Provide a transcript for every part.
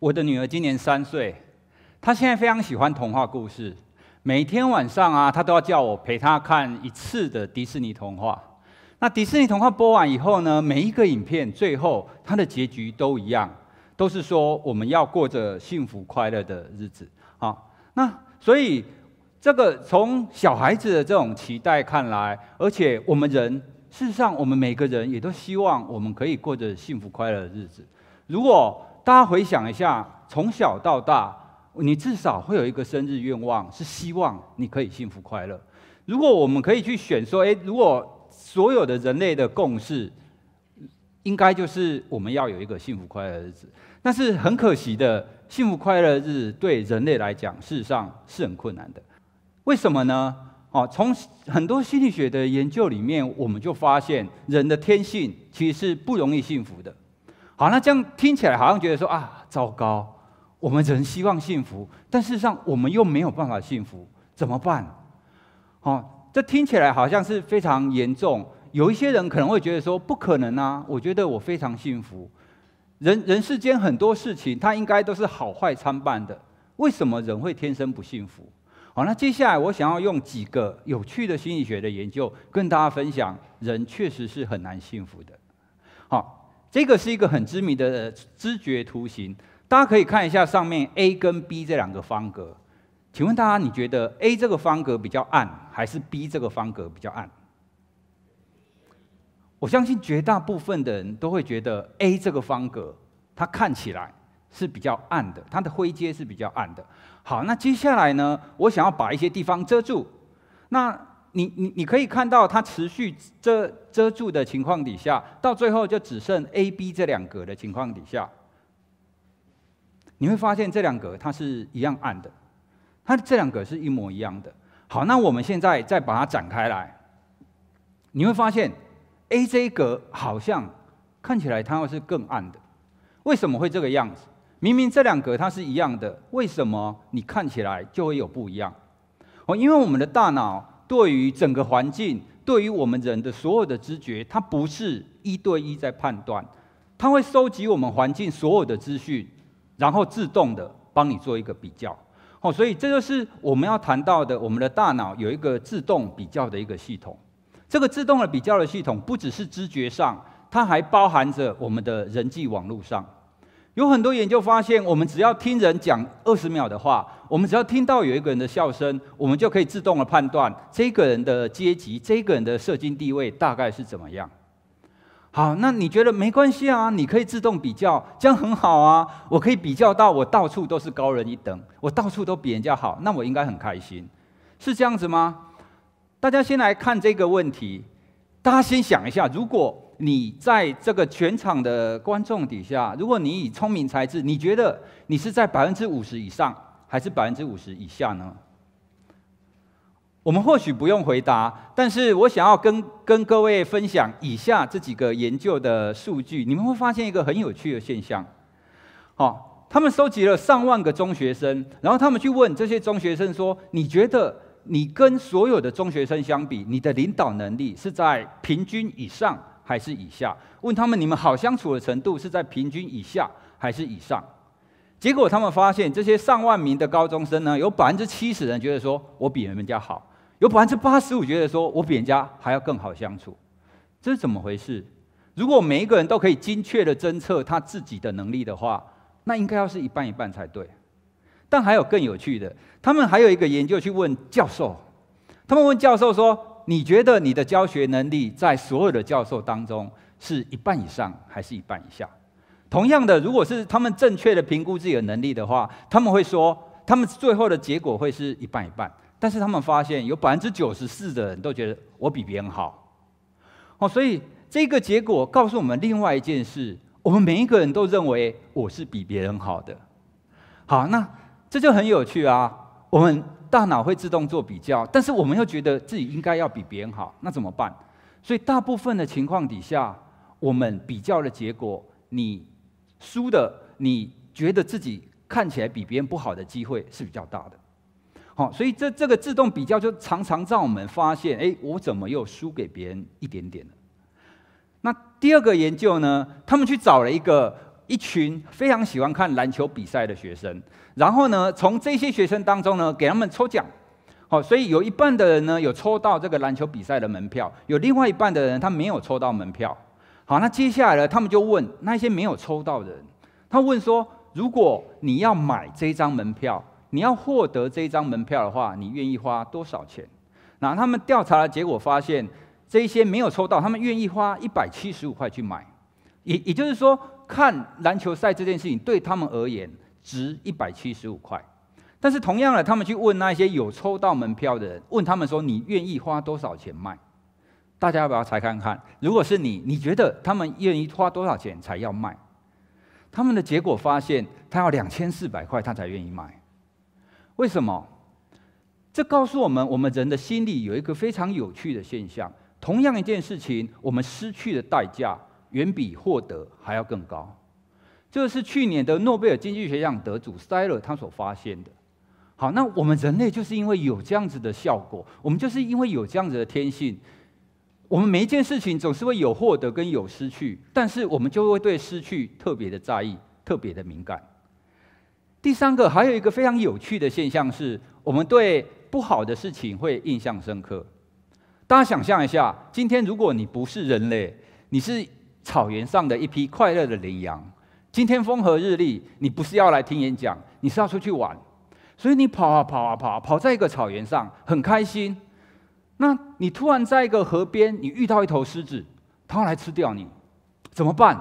我的女儿今年三岁，她现在非常喜欢童话故事。每天晚上啊，她都要叫我陪她看一次的迪士尼童话。那迪士尼童话播完以后呢，每一个影片最后，它的结局都一样，都是说我们要过着幸福快乐的日子。好，那所以这个从小孩子的这种期待看来，而且我们人事实上，我们每个人也都希望我们可以过着幸福快乐的日子。如果大家回想一下，从小到大，你至少会有一个生日愿望，是希望你可以幸福快乐。如果我们可以去选说，诶，如果所有的人类的共识，应该就是我们要有一个幸福快乐日子。但是很可惜的，幸福快乐日对人类来讲，事实上是很困难的。为什么呢？哦，从很多心理学的研究里面，我们就发现人的天性其实是不容易幸福的。好，那这样听起来好像觉得说啊，糟糕，我们人希望幸福，但事实上我们又没有办法幸福，怎么办？好，这听起来好像是非常严重。有一些人可能会觉得说，不可能啊，我觉得我非常幸福。人人世间很多事情，它应该都是好坏参半的。为什么人会天生不幸福？好，那接下来我想要用几个有趣的心理学的研究跟大家分享，人确实是很难幸福的。好。这个是一个很知名的知觉图形，大家可以看一下上面 A 跟 B 这两个方格，请问大家你觉得 A 这个方格比较暗，还是 B 这个方格比较暗？我相信绝大部分的人都会觉得 A 这个方格它看起来是比较暗的，它的灰阶是比较暗的。好，那接下来呢，我想要把一些地方遮住，那。你你你可以看到它持续遮遮住的情况底下，到最后就只剩 A、B 这两格的情况底下，你会发现这两格它是一样暗的，它这两格是一模一样的。好，那我们现在再把它展开来，你会发现 A、J 格好像看起来它又是更暗的，为什么会这个样子？明明这两格它是一样的，为什么你看起来就会有不一样？哦，因为我们的大脑。对于整个环境，对于我们人的所有的知觉，它不是一对一在判断，它会收集我们环境所有的资讯，然后自动的帮你做一个比较。哦，所以这就是我们要谈到的，我们的大脑有一个自动比较的一个系统。这个自动的比较的系统，不只是知觉上，它还包含着我们的人际网络上。有很多研究发现，我们只要听人讲二十秒的话，我们只要听到有一个人的笑声，我们就可以自动的判断这个人的阶级、这个人的社经地位大概是怎么样。好，那你觉得没关系啊？你可以自动比较，这样很好啊！我可以比较到我到处都是高人一等，我到处都比人家好，那我应该很开心，是这样子吗？大家先来看这个问题，大家先想一下，如果。你在这个全场的观众底下，如果你以聪明才智，你觉得你是在百分之五十以上，还是百分之五十以下呢？我们或许不用回答，但是我想要跟跟各位分享以下这几个研究的数据，你们会发现一个很有趣的现象。好，他们收集了上万个中学生，然后他们去问这些中学生说：“你觉得你跟所有的中学生相比，你的领导能力是在平均以上？”还是以下？问他们你们好相处的程度是在平均以下还是以上？结果他们发现，这些上万名的高中生呢，有百分之七十人觉得说我比人家好，有百分之八十五觉得说我比人家还要更好相处。这是怎么回事？如果每一个人都可以精确的侦测他自己的能力的话，那应该要是一半一半才对。但还有更有趣的，他们还有一个研究去问教授，他们问教授说。你觉得你的教学能力在所有的教授当中是一半以上还是一半以下？同样的，如果是他们正确的评估自己的能力的话，他们会说他们最后的结果会是一半一半。但是他们发现有百分之九十四的人都觉得我比别人好。哦，所以这个结果告诉我们另外一件事：我们每一个人都认为我是比别人好的。好，那这就很有趣啊。我们。大脑会自动做比较，但是我们又觉得自己应该要比别人好，那怎么办？所以大部分的情况底下，我们比较的结果，你输的，你觉得自己看起来比别人不好的机会是比较大的。好，所以这这个自动比较就常常让我们发现，哎，我怎么又输给别人一点点了？那第二个研究呢？他们去找了一个。一群非常喜欢看篮球比赛的学生，然后呢，从这些学生当中呢，给他们抽奖，好，所以有一半的人呢有抽到这个篮球比赛的门票，有另外一半的人他没有抽到门票。好，那接下来呢，他们就问那些没有抽到的人，他问说：如果你要买这张门票，你要获得这张门票的话，你愿意花多少钱？那他们调查的结果发现，这些没有抽到，他们愿意花一百七十五块去买。也也就是说。看篮球赛这件事情对他们而言值一百七十五块，但是同样的，他们去问那些有抽到门票的人，问他们说：“你愿意花多少钱卖？”大家要不要猜看看？如果是你，你觉得他们愿意花多少钱才要卖？他们的结果发现，他要两千四百块他才愿意卖。为什么？这告诉我们，我们人的心理有一个非常有趣的现象：同样一件事情，我们失去的代价。远比获得还要更高，这是去年的诺贝尔经济学奖得主 s 勒 r 他所发现的。好，那我们人类就是因为有这样子的效果，我们就是因为有这样子的天性，我们每一件事情总是会有获得跟有失去，但是我们就会对失去特别的在意，特别的敏感。第三个，还有一个非常有趣的现象是，我们对不好的事情会印象深刻。大家想象一下，今天如果你不是人类，你是？草原上的一批快乐的羚羊，今天风和日丽，你不是要来听演讲，你是要出去玩。所以你跑啊跑啊跑，跑在一个草原上，很开心。那你突然在一个河边，你遇到一头狮子，它来吃掉你，怎么办？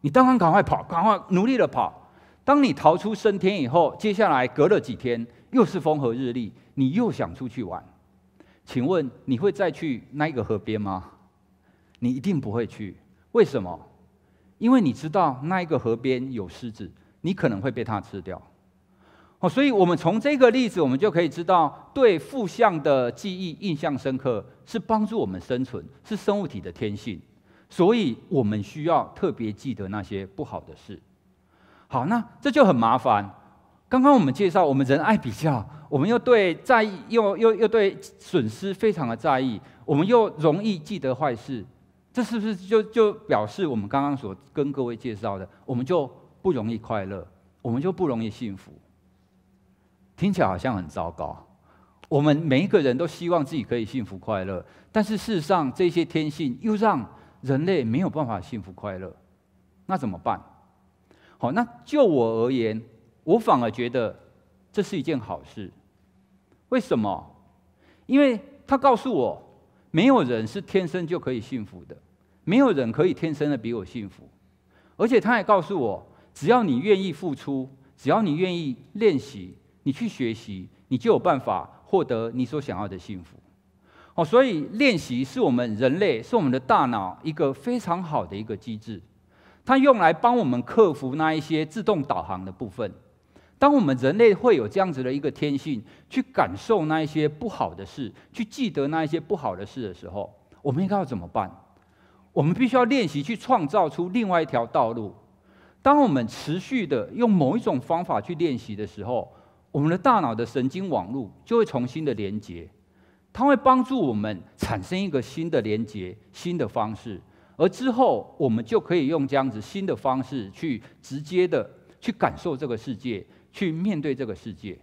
你当然赶快跑，赶快努力的跑。当你逃出升天以后，接下来隔了几天，又是风和日丽，你又想出去玩，请问你会再去那一个河边吗？你一定不会去。为什么？因为你知道那一个河边有狮子，你可能会被它吃掉。哦，所以我们从这个例子，我们就可以知道，对负向的记忆印象深刻，是帮助我们生存，是生物体的天性。所以我们需要特别记得那些不好的事。好，那这就很麻烦。刚刚我们介绍，我们人爱比较，我们又对在意，又又又对损失非常的在意，我们又容易记得坏事。这是不是就就表示我们刚刚所跟各位介绍的，我们就不容易快乐，我们就不容易幸福？听起来好像很糟糕。我们每一个人都希望自己可以幸福快乐，但是事实上，这些天性又让人类没有办法幸福快乐。那怎么办？好，那就我而言，我反而觉得这是一件好事。为什么？因为他告诉我。没有人是天生就可以幸福的，没有人可以天生的比我幸福，而且他还告诉我，只要你愿意付出，只要你愿意练习，你去学习，你就有办法获得你所想要的幸福。哦，所以练习是我们人类，是我们的大脑一个非常好的一个机制，它用来帮我们克服那一些自动导航的部分。当我们人类会有这样子的一个天性，去感受那一些不好的事，去记得那一些不好的事的时候，我们应该要怎么办？我们必须要练习去创造出另外一条道路。当我们持续的用某一种方法去练习的时候，我们的大脑的神经网络就会重新的连接，它会帮助我们产生一个新的连接、新的方式，而之后我们就可以用这样子新的方式去直接的去感受这个世界。去面对这个世界，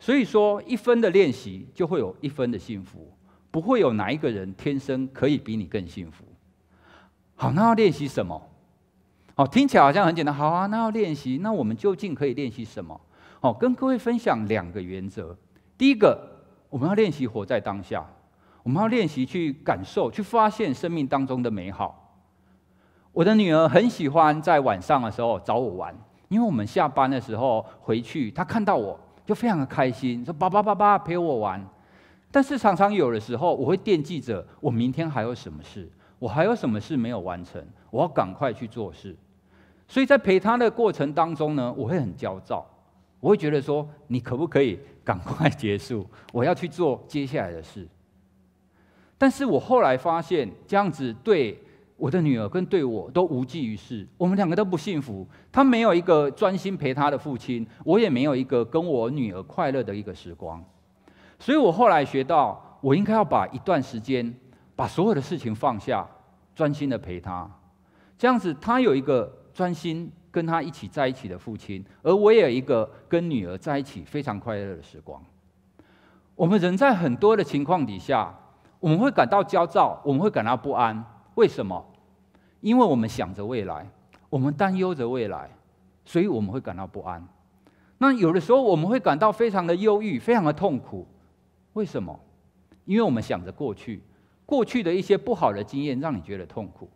所以说一分的练习就会有一分的幸福，不会有哪一个人天生可以比你更幸福。好，那要练习什么？好，听起来好像很简单。好啊，那要练习，那我们究竟可以练习什么？好，跟各位分享两个原则。第一个，我们要练习活在当下，我们要练习去感受、去发现生命当中的美好。我的女儿很喜欢在晚上的时候找我玩。因为我们下班的时候回去，他看到我就非常的开心，说：“爸爸，爸爸，陪我玩。”但是常常有的时候，我会惦记着我明天还有什么事，我还有什么事没有完成，我要赶快去做事。所以在陪他的过程当中呢，我会很焦躁，我会觉得说：“你可不可以赶快结束？我要去做接下来的事。”但是我后来发现，这样子对。我的女儿跟对我都无济于事，我们两个都不幸福。她没有一个专心陪她的父亲，我也没有一个跟我女儿快乐的一个时光。所以我后来学到，我应该要把一段时间，把所有的事情放下，专心的陪她。这样子，她有一个专心跟她一起在一起的父亲，而我也有一个跟女儿在一起非常快乐的时光。我们人在很多的情况底下，我们会感到焦躁，我们会感到不安，为什么？因为我们想着未来，我们担忧着未来，所以我们会感到不安。那有的时候我们会感到非常的忧郁，非常的痛苦。为什么？因为我们想着过去，过去的一些不好的经验让你觉得痛苦。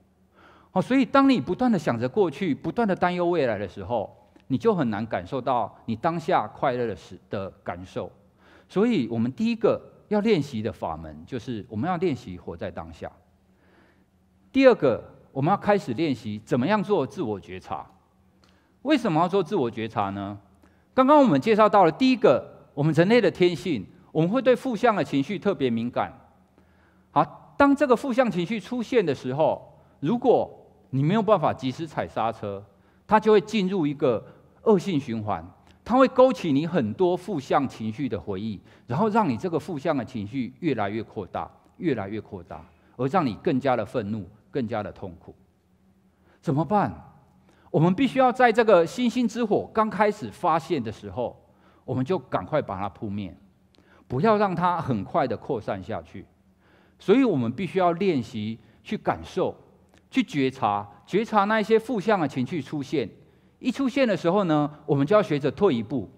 好，所以当你不断的想着过去，不断的担忧未来的时候，你就很难感受到你当下快乐的时的感受。所以我们第一个要练习的法门就是我们要练习活在当下。第二个。我们要开始练习怎么样做自我觉察？为什么要做自我觉察呢？刚刚我们介绍到了第一个，我们人类的天性，我们会对负向的情绪特别敏感。好，当这个负向情绪出现的时候，如果你没有办法及时踩刹车，它就会进入一个恶性循环，它会勾起你很多负向情绪的回忆，然后让你这个负向的情绪越来越扩大，越来越扩大，而让你更加的愤怒。更加的痛苦，怎么办？我们必须要在这个星星之火刚开始发现的时候，我们就赶快把它扑灭，不要让它很快的扩散下去。所以，我们必须要练习去感受、去觉察，觉察那些负向的情绪出现。一出现的时候呢，我们就要学着退一步，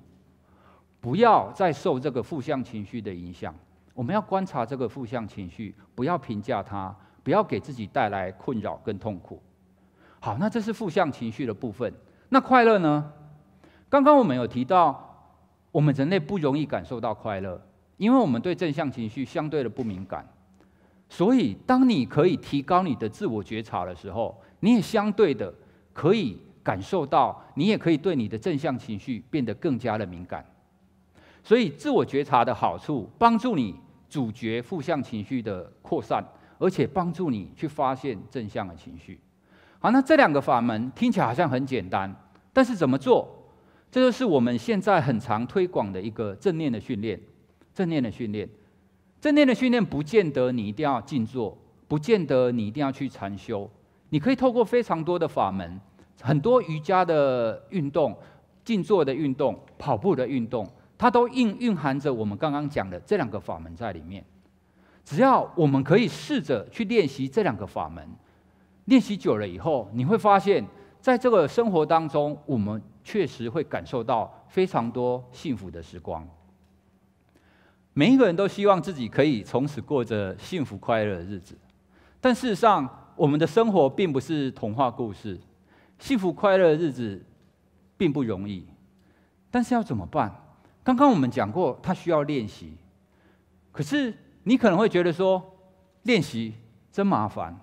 不要再受这个负向情绪的影响。我们要观察这个负向情绪，不要评价它。不要给自己带来困扰跟痛苦。好，那这是负向情绪的部分。那快乐呢？刚刚我们有提到，我们人类不容易感受到快乐，因为我们对正向情绪相对的不敏感。所以，当你可以提高你的自我觉察的时候，你也相对的可以感受到，你也可以对你的正向情绪变得更加的敏感。所以，自我觉察的好处，帮助你阻绝负向情绪的扩散。而且帮助你去发现正向的情绪。好，那这两个法门听起来好像很简单，但是怎么做？这就是我们现在很常推广的一个正念的训练。正念的训练，正念的训练不见得你一定要静坐，不见得你一定要去禅修，你可以透过非常多的法门，很多瑜伽的运动、静坐的运动、跑步的运动，它都蕴蕴含着我们刚刚讲的这两个法门在里面。只要我们可以试着去练习这两个法门，练习久了以后，你会发现在这个生活当中，我们确实会感受到非常多幸福的时光。每一个人都希望自己可以从此过着幸福快乐的日子，但事实上，我们的生活并不是童话故事，幸福快乐的日子并不容易。但是要怎么办？刚刚我们讲过，它需要练习，可是。你可能会觉得说，练习真麻烦，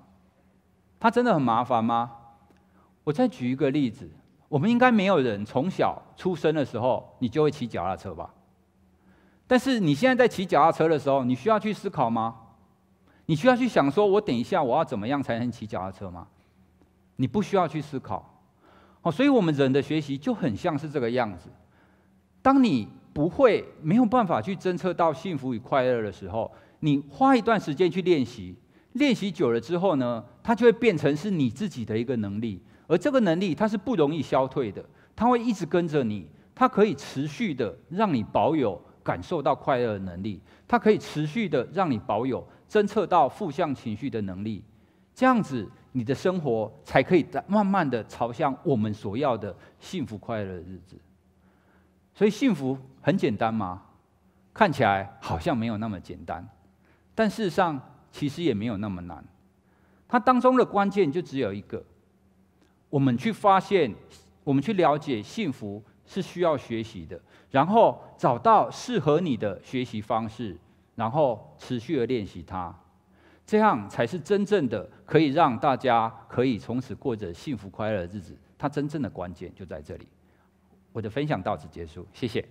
它真的很麻烦吗？我再举一个例子，我们应该没有人从小出生的时候你就会骑脚踏车吧？但是你现在在骑脚踏车的时候，你需要去思考吗？你需要去想说我等一下我要怎么样才能骑脚踏车吗？你不需要去思考，哦，所以我们人的学习就很像是这个样子，当你不会没有办法去侦测到幸福与快乐的时候。你花一段时间去练习，练习久了之后呢，它就会变成是你自己的一个能力。而这个能力它是不容易消退的，它会一直跟着你，它可以持续的让你保有感受到快乐的能力，它可以持续的让你保有侦测到负向情绪的能力。这样子，你的生活才可以在慢慢的朝向我们所要的幸福快乐的日子。所以，幸福很简单吗？看起来好像没有那么简单。但事实上，其实也没有那么难。它当中的关键就只有一个：我们去发现，我们去了解，幸福是需要学习的。然后找到适合你的学习方式，然后持续的练习它，这样才是真正的可以让大家可以从此过着幸福快乐的日子。它真正的关键就在这里。我的分享到此结束，谢谢。